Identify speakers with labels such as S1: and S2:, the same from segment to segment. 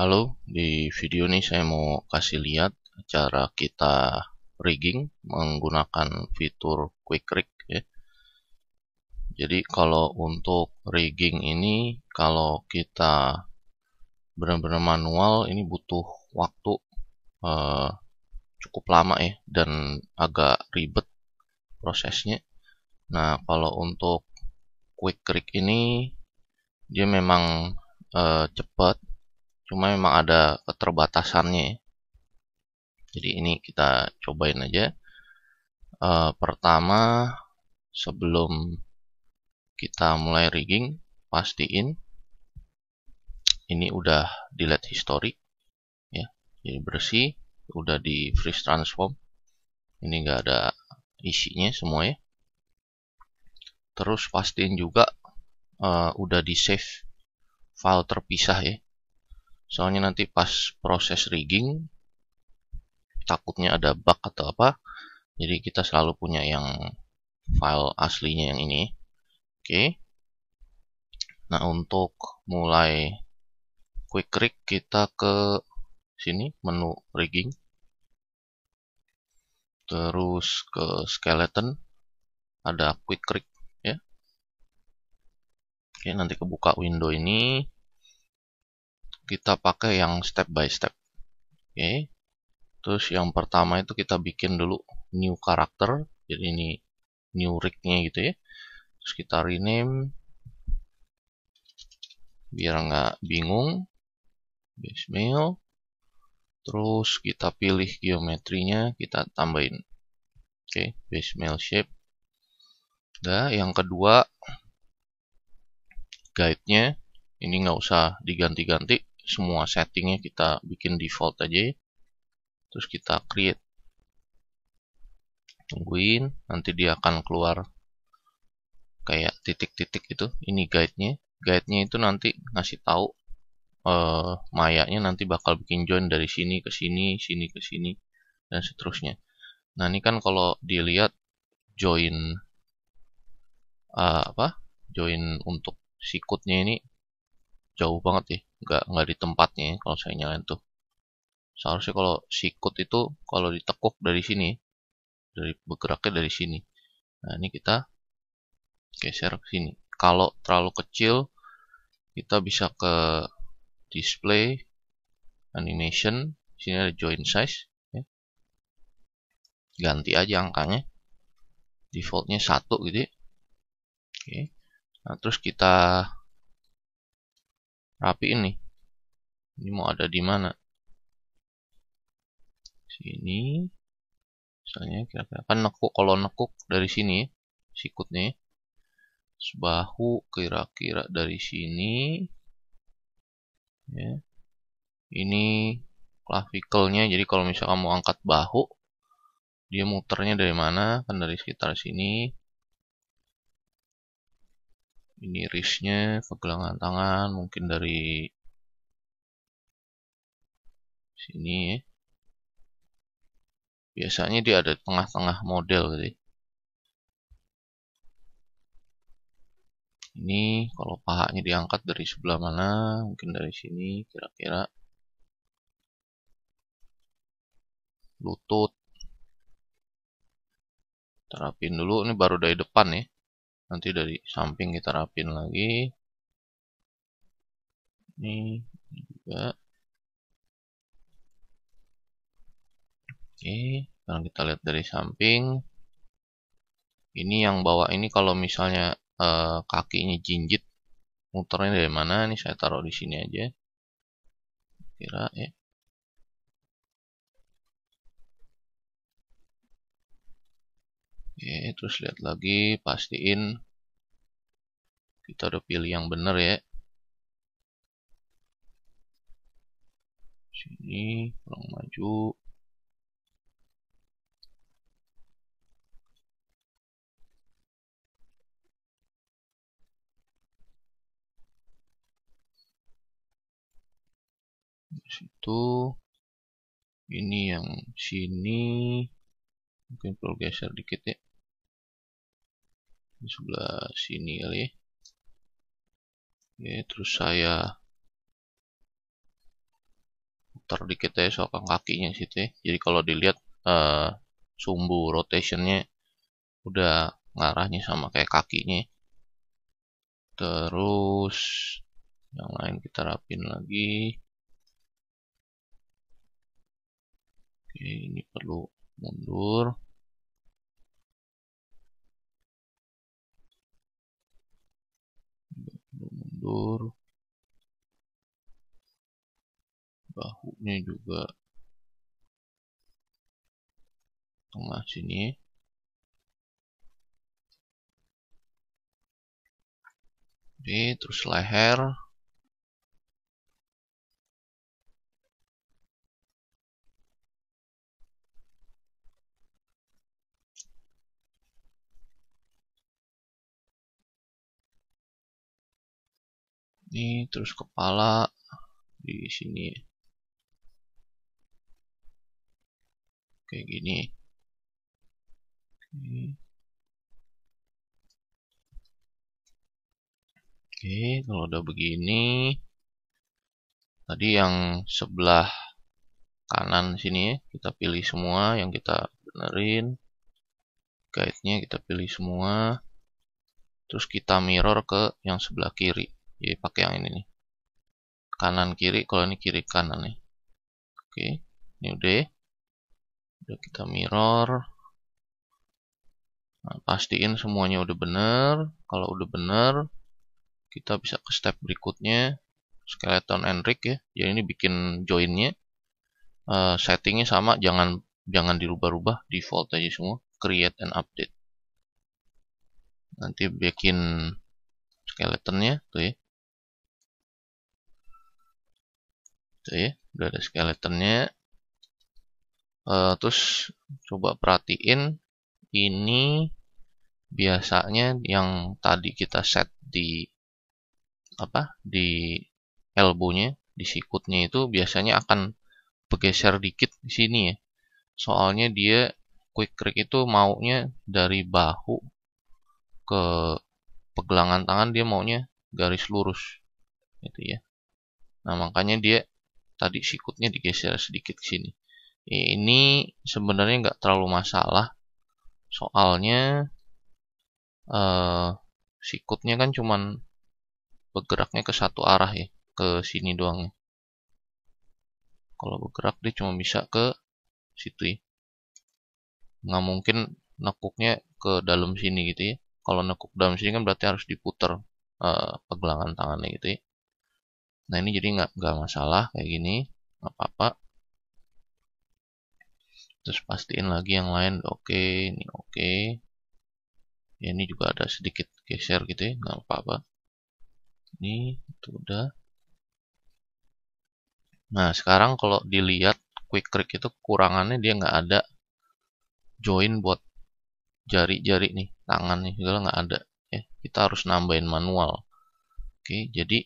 S1: Halo, di video ini saya mau kasih lihat cara kita rigging menggunakan fitur Quick Rig. Ya. Jadi kalau untuk rigging ini, kalau kita benar-benar manual, ini butuh waktu eh, cukup lama ya, dan agak ribet prosesnya. Nah, kalau untuk Quick Rig ini, dia memang eh, cepat cuma memang ada keterbatasannya ya. jadi ini kita cobain aja e, pertama sebelum kita mulai rigging pastiin ini udah delete history ya jadi bersih udah di freeze transform ini enggak ada isinya semua ya terus pastiin juga e, udah di save file terpisah ya soalnya nanti pas proses rigging takutnya ada bug atau apa jadi kita selalu punya yang file aslinya yang ini oke okay. nah untuk mulai quick rig kita ke sini menu rigging terus ke skeleton ada quick rig
S2: ya oke
S1: okay, nanti kebuka window ini kita pakai yang step by step. Oke. Okay. Terus yang pertama itu kita bikin dulu new character, Jadi ini new rig-nya gitu ya. Terus kita rename biar nggak bingung. Base mail. Terus kita pilih geometrinya, kita tambahin. Oke, okay, base mail shape. Nah, yang kedua guide-nya ini nggak usah diganti-ganti semua settingnya kita bikin default aja ya. terus kita create tungguin nanti dia akan keluar kayak titik-titik itu ini guide-nya guide-nya itu nanti ngasih tahu uh, mayanya nanti bakal bikin join dari sini ke sini sini ke sini dan seterusnya nah ini kan kalau dilihat join uh, apa join untuk sikutnya ini jauh banget ya nggak nggak di tempatnya ya kalau saya nyalain tuh seharusnya kalau sikut itu kalau ditekuk dari sini dari bergeraknya dari sini nah ini kita geser ke sini kalau terlalu kecil kita bisa ke display animation sini ada join size ya. ganti aja angkanya defaultnya satu gitu ya.
S2: oke nah terus kita rapi ini. Ini mau ada di mana? Sini. Misalnya kira-kira
S1: kan nekuk kalau nekuk dari sini sikutnya. Sebahu kira-kira dari sini. Ya. Ini klavikelnya jadi kalau misalkan mau angkat bahu dia muternya dari mana kan dari sekitar sini
S2: ini wristnya pergelangan tangan mungkin dari sini ya. biasanya dia ada tengah-tengah model tadi. ini kalau pahanya diangkat dari sebelah mana mungkin dari sini kira-kira lutut terapin dulu ini baru dari depan ya nanti dari samping kita rapin lagi ini juga oke sekarang kita lihat
S1: dari samping ini yang bawah ini kalau misalnya eh,
S2: kakinya jinjit muternya dari mana ini saya taruh di sini aja kira ya Oke, terus lihat lagi, pastiin kita udah pilih yang benar ya. Sini, kurang maju. Di situ ini yang sini mungkin perlu geser dikit ya di sebelah sini kali ya Oke, terus saya
S1: putar dikit ya soal kakinya situ ya. Jadi kalau dilihat uh, sumbu rotationnya udah ngarahnya sama kayak kakinya. Ya.
S2: Terus yang lain kita rapin lagi. Oke, ini perlu mundur. mundur bahunya juga tengah sini Oke, terus leher ini terus kepala di sini kayak gini oke oke kalau udah begini tadi yang
S1: sebelah kanan sini kita pilih semua yang kita benerin guide-nya kita pilih semua terus kita mirror ke yang sebelah kiri jadi iya, pakai yang ini nih kanan kiri kalau ini kiri kanan
S2: nih oke
S1: ini udah udah kita mirror nah, pastiin semuanya udah bener kalau udah bener kita bisa ke step berikutnya skeleton and rig ya jadi ini bikin joinnya uh, settingnya sama jangan jangan dirubah-rubah default
S2: aja semua create and update nanti bikin skeletonnya tuh ya itu ya, udah ada skeletonnya. Uh, terus coba
S1: perhatiin ini biasanya yang tadi kita set di apa di elbownya di sikutnya itu biasanya akan bergeser dikit di sini ya soalnya dia quick crack itu maunya dari bahu ke pegelangan tangan dia maunya garis lurus gitu ya nah makanya dia tadi sikutnya digeser sedikit ke sini. Ya, ini sebenarnya nggak terlalu masalah, soalnya uh, sikutnya kan cuman bergeraknya ke satu arah ya, ke sini doang. Ya. Kalau bergerak dia cuma bisa ke situ ya. Nggak mungkin nekuknya ke dalam sini gitu ya. Kalau nekuk dalam sini kan berarti harus diputer uh, eh, pegelangan tangannya gitu ya. Nah ini jadi nggak nggak masalah kayak gini, nggak apa-apa. Terus pastiin lagi yang lain,
S2: oke, okay, ini oke. Okay. Ya ini juga ada sedikit geser gitu ya, nggak apa-apa. Ini itu udah.
S1: Nah sekarang kalau dilihat quick click itu kurangannya dia nggak ada join buat jari-jari nih, tangan nih segala nggak ada. Ya kita harus nambahin manual. Oke, jadi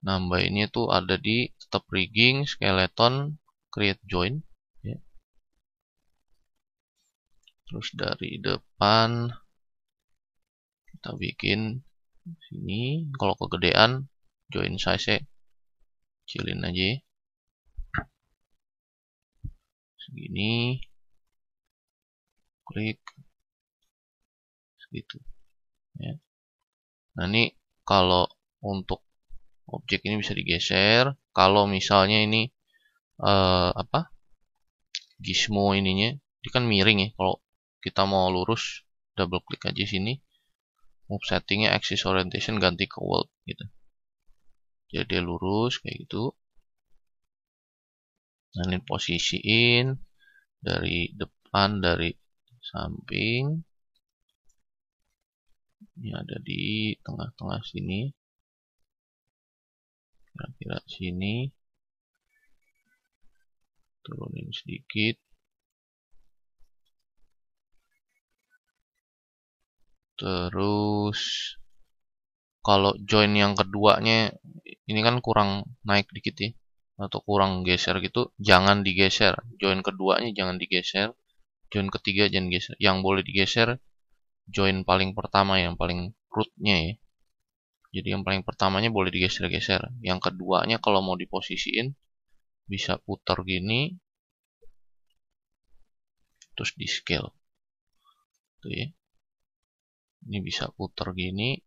S1: nambah ini tuh ada di stop rigging, skeleton, create join. Ya. Terus dari depan kita bikin sini. Kalau kegedean, join size kecilin aja.
S2: Segini. Klik. Segitu. Ya. Nah ini kalau untuk objek ini bisa digeser kalau
S1: misalnya ini uh, apa gizmo ininya ini kan miring ya kalau kita mau lurus double klik aja sini move settingnya axis orientation ganti ke world gitu jadi lurus kayak gitu nah ini posisiin dari depan
S2: dari samping ini ada di tengah-tengah sini kira-kira sini turunin sedikit terus
S1: kalau join yang keduanya ini kan kurang naik dikit ya atau kurang geser gitu jangan digeser join keduanya jangan digeser join ketiga jangan geser yang boleh digeser join paling pertama yang paling rootnya ya jadi yang paling pertamanya boleh digeser-geser. Yang keduanya kalau mau diposisiin
S2: bisa putar gini terus di scale. Tuh ya. Ini bisa putar gini.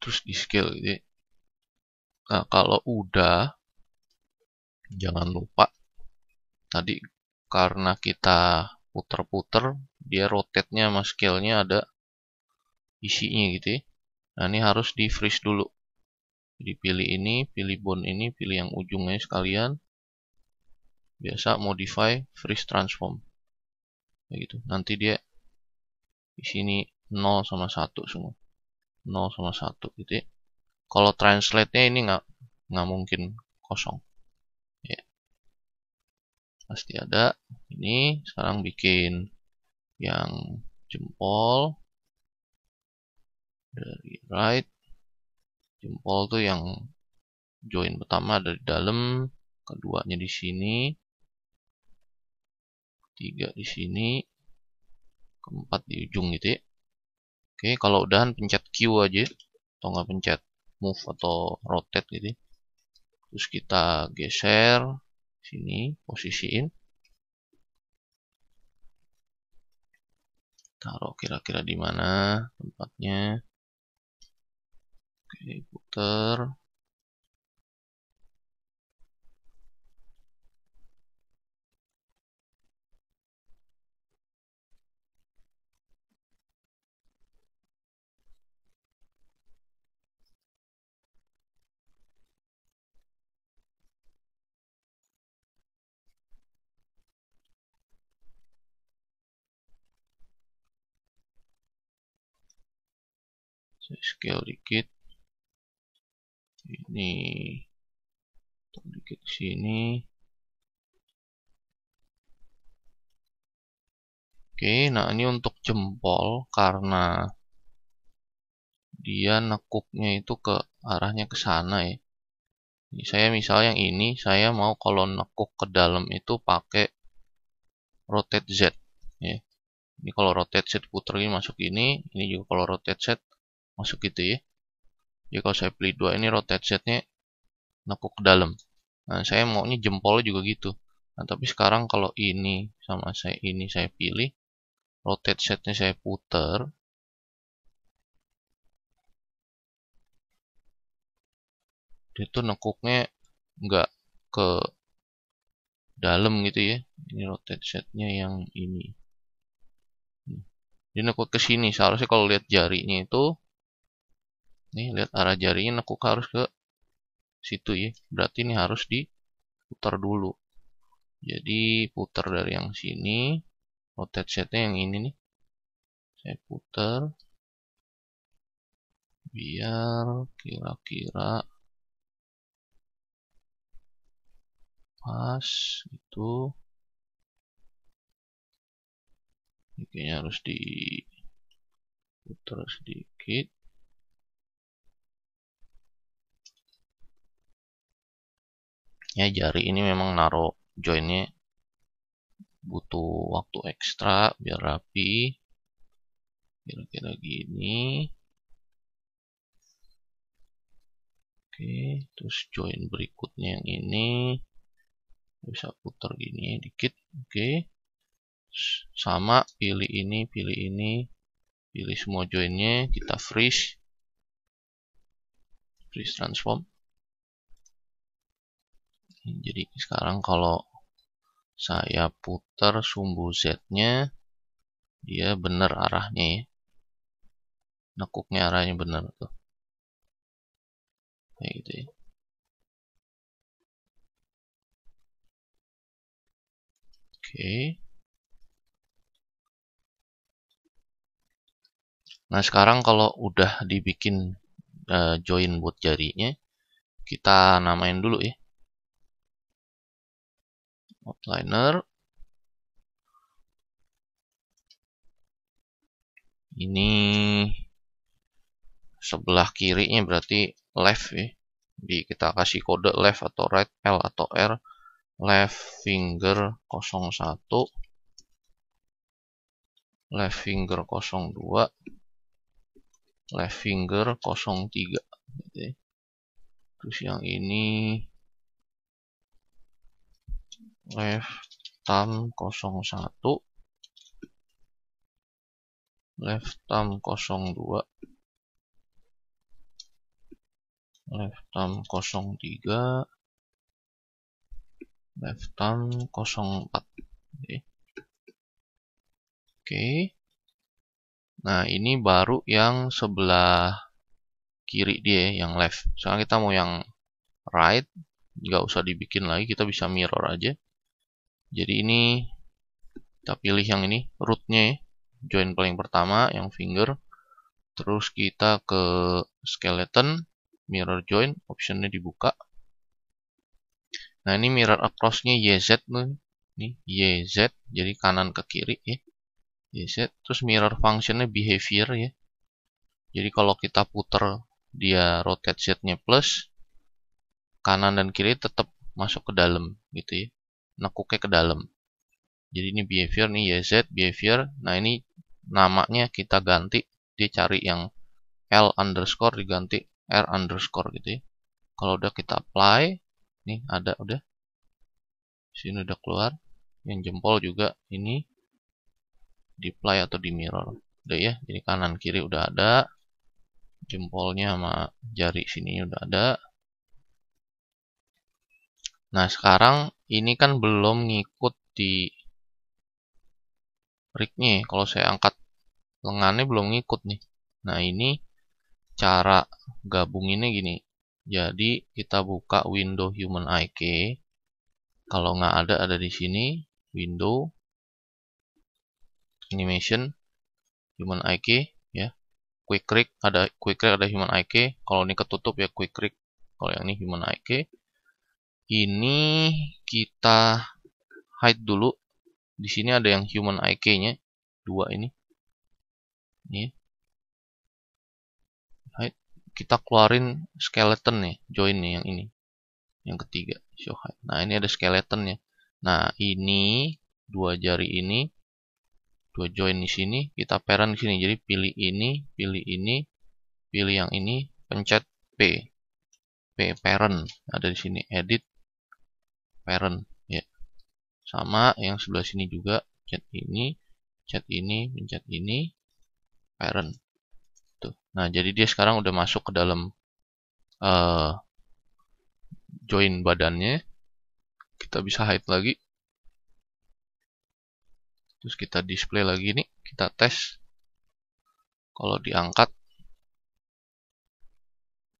S2: Terus di scale gitu. Ya. Nah, kalau udah jangan
S1: lupa tadi karena kita puter-puter biar rotate-nya sama scale-nya ada isinya gitu ya. Nah ini harus di freeze dulu. Jadi pilih ini, pilih bone ini, pilih yang ujungnya sekalian. Biasa modify freeze transform. Kayak gitu. Nanti dia di sini 0 sama 1 semua. 0 sama 1 gitu ya. Kalau translate-nya ini nggak nggak mungkin kosong
S2: pasti ada ini sekarang bikin yang jempol dari right
S1: jempol tuh yang join pertama dari dalam keduanya di sini tiga di sini keempat di ujung gitu ya oke kalau udahan pencet Q aja atau nggak pencet move atau rotate gitu ya. terus kita geser
S2: sini posisiin taruh kira-kira di mana tempatnya oke puter saya scale dikit ini dikit sini oke nah ini untuk jempol karena dia nekuknya itu
S1: ke arahnya ke sana ya ini saya misal yang ini saya mau kalau nekuk ke dalam itu pakai rotate Z ya ini kalau rotate Z puter ini masuk ini ini juga kalau rotate Z masuk gitu ya jadi kalau saya pilih dua ini rotate setnya nekuk ke dalam nah saya maunya jempol juga gitu nah tapi sekarang kalau ini sama saya ini saya pilih rotate
S2: setnya saya puter itu nekuknya nggak ke
S1: dalam gitu ya ini rotate setnya yang ini dia nekuk ke sini seharusnya kalau lihat jarinya itu Nih, lihat arah jarinya aku harus ke situ ya. Berarti ini harus diputar dulu.
S2: Jadi putar dari yang sini, rotate setnya yang ini nih. Saya putar biar kira-kira pas itu ini kayaknya harus diputar sedikit ya jari ini memang naruh joinnya butuh waktu ekstra biar rapi kira-kira gini oke terus join berikutnya yang ini
S1: bisa putar gini dikit oke sama pilih ini
S2: pilih ini pilih semua joinnya kita freeze freeze transform jadi sekarang
S1: kalau saya putar sumbu Z-nya, dia
S2: benar arahnya ya. Nekuknya arahnya benar tuh. Kayak gitu ya. Oke. Nah sekarang kalau udah dibikin uh, join buat jarinya, kita namain dulu ya outliner ini sebelah kirinya berarti
S1: left ya. Jadi kita kasih kode left atau right L atau R left finger 01 left finger 02 left finger 03 terus yang ini left thumb 01
S2: left thumb 02 left thumb 03 left thumb 04 oke okay.
S1: nah ini baru yang sebelah kiri dia yang left sekarang kita mau yang right nggak usah dibikin lagi kita bisa mirror aja jadi ini kita pilih yang ini rootnya ya. join paling pertama yang finger terus kita ke skeleton mirror join optionnya dibuka nah ini mirror across-nya YZ nih ini YZ jadi kanan ke kiri ya YZ terus mirror functionnya behavior ya jadi kalau kita putar dia rotate Z nya plus kanan dan kiri tetap masuk ke dalam gitu ya nekuknya ke dalam. Jadi ini behavior nih YZ behavior. Nah ini namanya kita ganti, dia cari yang L underscore diganti R underscore gitu ya. Kalau udah kita apply, nih ada udah. Sini udah keluar. Yang jempol juga ini di play atau di mirror. Udah ya, jadi kanan kiri udah ada. Jempolnya sama jari sini udah ada. Nah, sekarang ini kan belum ngikut di rignya ya. kalau saya angkat lengannya belum ngikut nih nah ini cara gabung ini gini jadi kita buka window human IK kalau nggak ada ada di sini window animation human IK ya quick rig ada quick rig ada human IK kalau ini ketutup ya quick rig. kalau yang ini human IK ini kita hide dulu. Di sini ada yang human IK-nya, dua ini. Ini. Hide. Kita keluarin skeleton nih, join nih yang ini. Yang ketiga, show hide. Nah, ini ada skeletonnya. Nah, ini dua jari ini dua join di sini, kita parent di sini. Jadi pilih ini, pilih ini, pilih yang ini, pencet P. P parent ada di sini edit parent ya sama yang sebelah sini juga chat ini chat ini mencet ini parent tuh nah jadi dia sekarang udah masuk ke dalam uh, join badannya kita bisa
S2: hide lagi terus kita display lagi nih kita tes kalau diangkat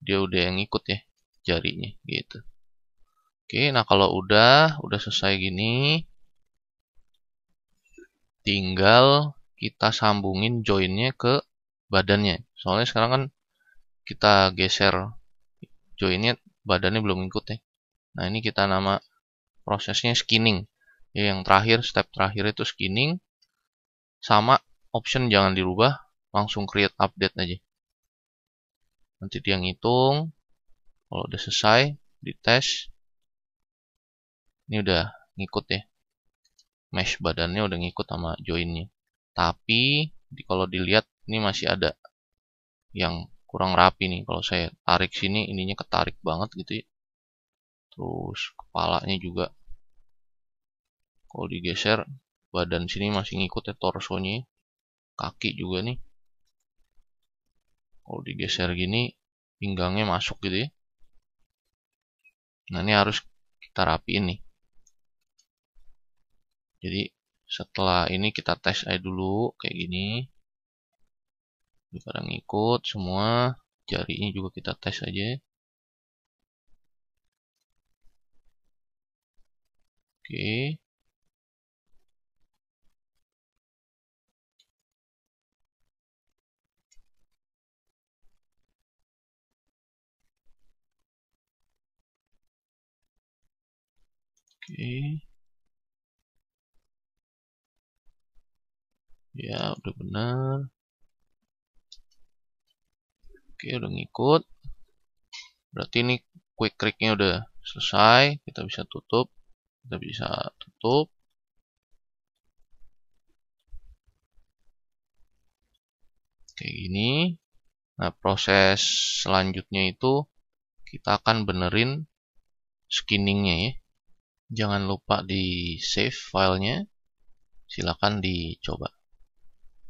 S1: dia udah yang ikut ya jarinya gitu Oke, nah kalau udah, udah selesai gini, tinggal kita sambungin joinnya ke badannya. Soalnya sekarang kan kita geser joinnya, badannya belum ikut ya. Nah ini kita nama prosesnya skinning. Ya, yang terakhir, step terakhir itu skinning. Sama option jangan dirubah, langsung create update aja. Nanti dia ngitung, kalau udah selesai, di test. Ini udah ngikut ya. Mesh badannya udah ngikut sama joinnya. Tapi di, kalau dilihat ini masih ada yang kurang rapi nih. Kalau saya tarik sini ininya ketarik banget gitu ya. Terus kepalanya juga. Kalau digeser badan sini masih ngikut ya torsonya. Kaki juga nih. Kalau digeser gini pinggangnya masuk gitu ya. Nah ini harus kita rapiin nih. Jadi setelah ini kita tes aja dulu kayak gini.
S2: Sekarang ikut semua jari ini juga kita tes aja. Oke. Oke. ya udah benar oke udah ngikut
S1: berarti ini quick clicknya udah selesai kita bisa tutup kita bisa tutup Oke ini. nah proses selanjutnya itu kita akan benerin skinningnya ya jangan lupa di save filenya silakan dicoba